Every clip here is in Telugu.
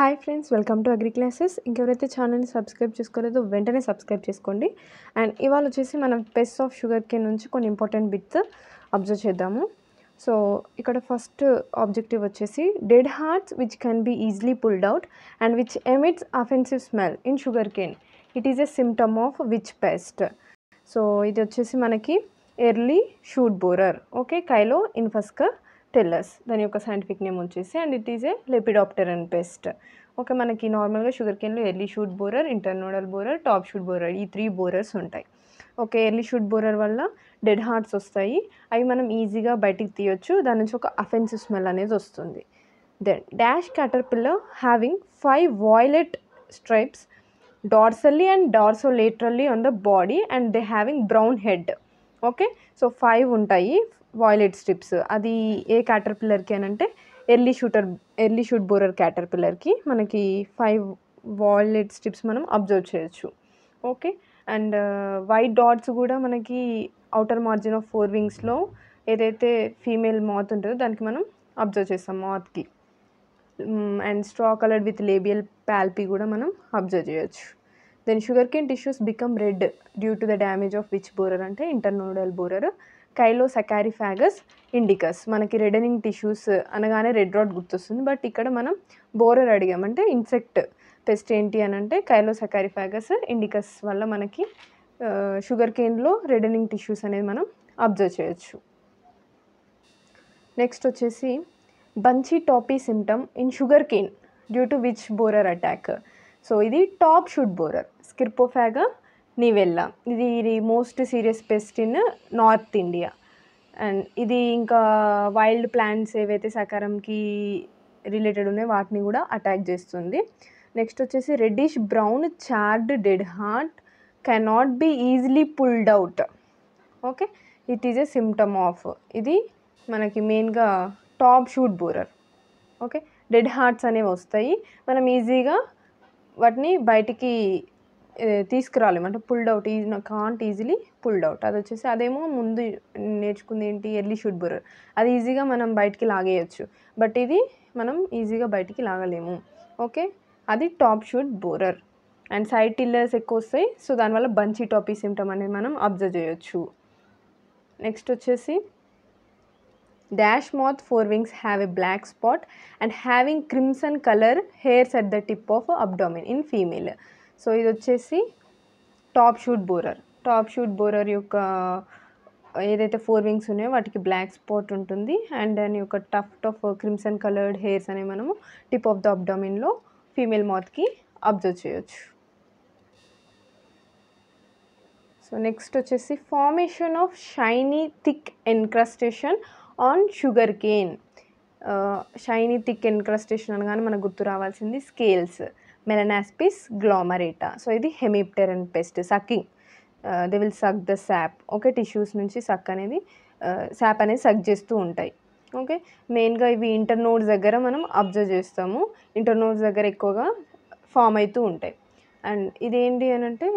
hi friends welcome to agri classes ఇంకెవరైతే ఛానల్ని సబ్స్క్రైబ్ చేసుకోలేదో వెంటనే సబ్స్క్రైబ్ చేసుకోండి అండ్ ఇవాళ వచ్చేసి మనం పెస్ట్ ఆఫ్ షుగర్ కేన్ నుంచి కొన్ని ఇంపార్టెంట్ బిట్స్ అబ్జర్వ్ చేద్దాము సో ఇక్కడ ఫస్ట్ ఆబ్జెక్టివ్ వచ్చేసి dead hearts which can be easily pulled out and which emits offensive smell in sugar cane it is a symptom of which pest so ఇది వచ్చేసి మనకి early shoot borer okay Chilo infuscatellus దాని యొక్క సైంటిఫిక్ నేమ్ వచ్చేసి and it is a lepidopteran pest okay మనకి నార్మల్గా షుగర్ కేన్లో early shoot borer internodal borer top shoot borer ఈ త్రీ బోరర్స్ ఉంటాయి ఓకే ఎర్లీ షూట్ బోరర్ వల్ల డెడ్ హార్ట్స్ వస్తాయి అవి మనం ఈజీగా బయటికి తీయొచ్చు దాని నుంచి ఒక అఫెన్సివ్ స్మెల్ అనేది వస్తుంది then dash caterpillar having five violet stripes dorsally and laterally on the body and they having brown head okay so five ఉంటాయి వాయిలెట్ స్ట్రిప్స్ అది ఏ క్యాటర్ పిల్లర్కి అని అంటే early shooter early shoot borer క్యాటర్ పిల్లర్కి మనకి ఫైవ్ వాయిలెట్ స్ట్రిప్స్ మనం అబ్జర్వ్ చేయొచ్చు okay and white uh, dots కూడా మనకి అవుటర్ మార్జిన్ ఆఫ్ ఫోర్ వింగ్స్లో ఏదైతే ఫీమేల్ మాత్ ఉంటుందో దానికి మనం అబ్జర్వ్ చేస్తాం మాత్కి and straw coloured with labial palpi కూడా మనం అబ్జర్వ్ చేయొచ్చు then sugar cane tissues become red due to the damage of which borer అంటే ఇంటర్నోడల్ బోరర్ కైలోసకారిఫాగస్ ఇండికస్ మనకి రెడనింగ్ టిష్యూస్ అనగానే రెడ్ రాడ్ గుర్తొస్తుంది బట్ ఇక్కడ మనం బోరర్ అడిగామంటే ఇన్సెక్ట్ పెస్ట్ ఏంటి అని అంటే కైలోసకారిఫాగస్ ఇండికస్ వల్ల మనకి షుగర్ కేన్లో రెడనింగ్ టిష్యూస్ అనేది మనం అబ్జర్వ్ చేయొచ్చు నెక్స్ట్ వచ్చేసి bunchy top symptom in sugar cane due to which borer attack so ఇది top shoot borer Scirpophaga nivella ఇది ఇది most serious pest in north India and ఇది ఇంకా వైల్డ్ ప్లాంట్స్ ఏవైతే సకారంకి రిలేటెడ్ ఉన్నాయో వాటిని కూడా అటాక్ చేస్తుంది నెక్స్ట్ వచ్చేసి reddish brown charred dead heart cannot be easily pulled out okay it is a symptom of ఇది మనకి మెయిన్గా top shoot borer okay dead hearts అనేవి వస్తాయి మనం ఈజీగా వాటిని బయటికి తీసుకురాలేము అంటే pulled out is can't easily pulled out అది వచ్చేసి అదేమో ముందు నేర్చుకుంది ఏంటి ఎర్లీ షుడ్ బుర్ అది ఈజీగా మనం బయటికి లాగేయచ్చు బట్ ఇది మనం ఈజీగా బయటికి లాగలేము ఓకే అది top shoot borer and side tillers ఎక్కువ వస్తాయి సో దానివల్ల బంచి టాపీ సిమ్టమ్ అనేది మనం అబ్జర్వ్ చేయొచ్చు నెక్స్ట్ వచ్చేసి dash moth fore wings have a black spot and having crimson colour hairs at the tip of abdomen in female so ఇది వచ్చేసి top shoot borer top shoot borer యొక్క ఏదైతే ఫోర్ వింగ్స్ ఉన్నాయో వాటికి బ్లాక్ స్పాట్ ఉంటుంది అండ్ దాని యొక్క tuft of crimson coloured hairs అనేవి మనము టిప్ ఆఫ్ ద అబ్డామిన్లో ఫీమేల్ మాత్కి అబ్జర్వ్ చేయొచ్చు సో నెక్స్ట్ వచ్చేసి formation of shiny thick encrustation on sugar cane shiny thick encrustation అనగానే మనకు గుర్తు రావాల్సింది స్కేల్స్ మెలనాస్పిస్ గ్లామరేటా సో ఇది hemipteran pest sucking they will suck the sap okay tissues నుంచి సక్ అనేది శాప్ uh, అనేది సక్ చేస్తూ ఉంటాయి ఓకే మెయిన్గా ఇవి ఇంటర్నోడ్స్ దగ్గర మనం అబ్జర్వ్ చేస్తాము ఇంటర్నోడ్స్ దగ్గర ఎక్కువగా ఫామ్ అవుతూ ఉంటాయి అండ్ ఇదేంటి అని అంటే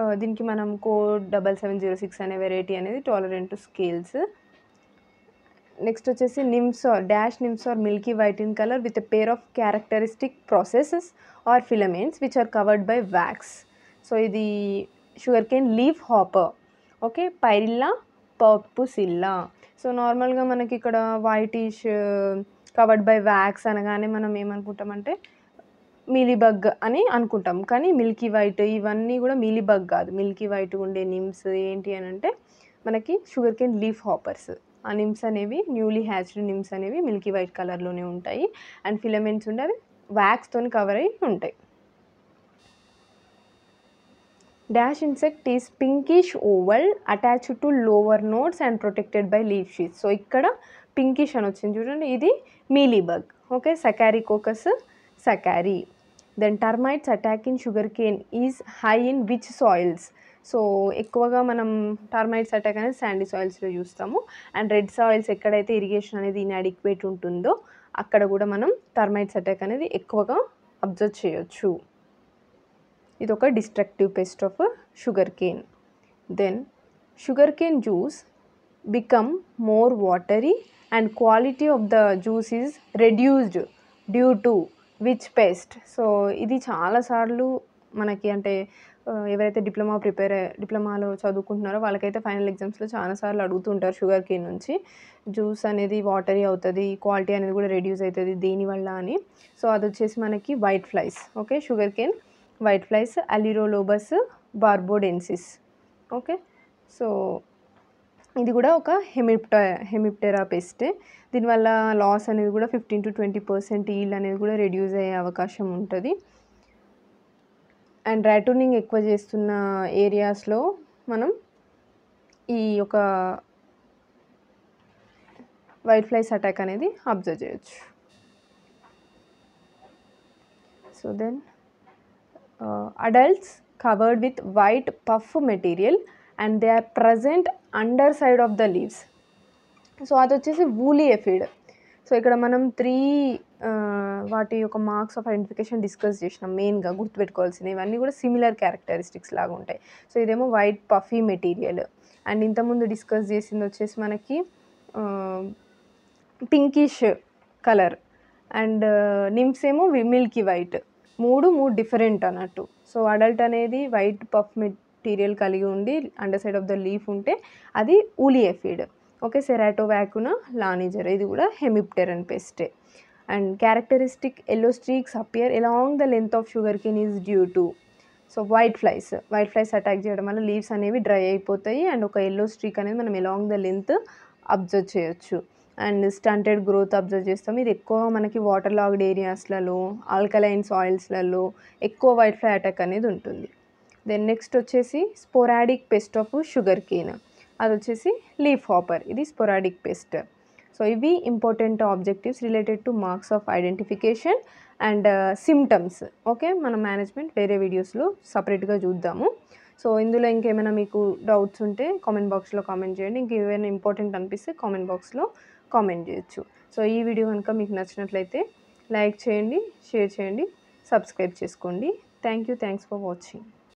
uh, దీనికి మనం code double seven zero six అనే వెరైటీ అనేది టాలరెంట్ స్కేల్స్ నెక్స్ట్ వచ్చేసి nymphs are dash are milky white in colour with pair of characteristic processes or filaments which are covered by wax so ఇది sugar cane leaf hopper okay Pyrilla సిల్లా సో నార్మల్గా మనకి ఇక్కడ వైటిష్ కవర్డ్ బై వ్యాక్స్ అనగానే మనం ఏమనుకుంటామంటే మిలీబగ్ అని అనుకుంటాం కానీ మిల్కీ వైట్ ఇవన్నీ కూడా మిలీబగ్ కాదు మిల్కీ వైట్ ఉండే నిమ్స్ ఏంటి అని అంటే మనకి షుగర్ కేన్ లీఫ్ హాపర్స్ ఆ నిమ్స్ అనేవి న్యూలీ హ్యాచ్డ్ నిమ్స్ అనేవి మిల్కీ వైట్ కలర్లోనే ఉంటాయి అండ్ ఫిలమెంట్స్ ఉండే అవి వ్యాక్స్తో కవర్ అయ్యి ఉంటాయి dash insect is pinkish oval attached to lower nodes and protected by leaf sheaths so ఇక్కడ పింకిష్ అని వచ్చింది చూడండి ఇది mealybug okay Saccharicoccus sacchari then termites attack in sugar cane is high in which soils so ఎక్కువగా మనం టర్మైట్స్ అటాక్ అనేది శాండీ సాయిల్స్లో చూస్తాము అండ్ రెడ్ సాయిల్స్ ఎక్కడైతే ఇరిగేషన్ అనేది ఇన్అడిక్వేట్ ఉంటుందో అక్కడ కూడా మనం టర్మైట్స్ అటాక్ అనేది ఎక్కువగా అబ్జర్వ్ చేయొచ్చు ఇది ఒక destructive pest of sugar cane then sugar cane juice become more watery and quality of the juice is reduced due to which pest so ఇది చాలాసార్లు మనకి అంటే ఎవరైతే డిప్లొమా ప్రిపేర్ డిప్లొమాలో చదువుకుంటున్నారో వాళ్ళకైతే ఫైనల్ ఎగ్జామ్స్లో చాలాసార్లు అడుగుతుంటారు షుగర్ కేన్ నుంచి జ్యూస్ అనేది వాటరీ అవుతుంది క్వాలిటీ అనేది కూడా రెడ్యూస్ అవుతుంది దీనివల్ల అని సో అది వచ్చేసి మనకి white flies okay sugar cane white flies Aleurolobus barodensis okay so ఇది కూడా ఒక హెమిప్టా హెమిప్టెరా పెస్ట్ దీనివల్ల లాస్ అనేది కూడా fifteen to twenty percent yield అనేది కూడా రెడ్యూస్ అయ్యే అవకాశం ఉంటుంది అండ్ రైటూనింగ్ ఎక్కువ చేస్తున్న ఏరియాస్లో మనం ఈ ఒక వైట్ ఫ్లైస్ అటాక్ అనేది అబ్జర్వ్ చేయొచ్చు so then adults covered with white puff material and they are present under side of the leaves so అది వచ్చేసి వూలీ ఎఫిడ్ సో ఇక్కడ మనం త్రీ వాటి యొక్క మార్క్స్ ఆఫ్ ఐడెంటిఫికేషన్ డిస్కస్ చేసినాం మెయిన్గా గుర్తుపెట్టుకోవాల్సినవి ఇవన్నీ కూడా సిమిలర్ క్యారెక్టరిస్టిక్స్ లాగా ఉంటాయి సో ఇదేమో వైట్ పఫీ మెటీరియల్ అండ్ ఇంతకుముందు డిస్కస్ చేసింది వచ్చేసి మనకి పింకిష్ కలర్ అండ్ నిమ్స్ ఏమో మిల్కీ వైట్ మూడు మూడు డిఫరెంట్ అన్నట్టు సో అడల్ట్ అనేది వైట్ పఫ్ మెటీరియల్ కలిగి ఉండి under side of the leaf ఉంటే అది woolly aphid okay Ceratovacuna lanigera ఇది కూడా హెమిప్టెరన్ పెస్టే and characteristic yellow streaks appear along the length of sugar cane is due to so white flies white flies attack చేయడం వల్ల లీవ్స్ అనేవి డ్రై అయిపోతాయి అండ్ ఒక ఎల్లో స్ట్రీక్ అనేది మనం ఎలాంగ్ ద లెంత్ అబ్జర్వ్ చేయొచ్చు అండ్ స్టంటెడ్ గ్రోత్ అబ్జర్వ్ చేస్తాం ఇది ఎక్కువ మనకి వాటర్ లాగ్డ్ ఏరియాస్లలో ఆల్కలైన్ సాయిల్స్లలో ఎక్కువ వైట్ ఫ్లై అటాక్ అనేది ఉంటుంది దెన్ నెక్స్ట్ వచ్చేసి sporadic pest of sugar cane అది వచ్చేసి లీఫ్ హాపర్ ఇది స్పొరాడిక్ పెస్ట్ సో ఇవి important objectives related to marks of identification and symptoms okay మన మేనేజ్మెంట్ వేరే వీడియోస్లో సపరేట్గా చూద్దాము సో ఇందులో ఇంకేమైనా మీకు డౌట్స్ ఉంటే కామెంట్ బాక్స్లో కామెంట్ చేయండి ఏమైనా ఇంపార్టెంట్ అనిపిస్తే కామెంట్ బాక్స్లో కామెంట్ చేయొచ్చు సో ఈ వీడియో కనుక మీకు నచ్చినట్లయితే లైక్ చేయండి షేర్ చేయండి సబ్స్క్రైబ్ చేసుకోండి thank you thanks for watching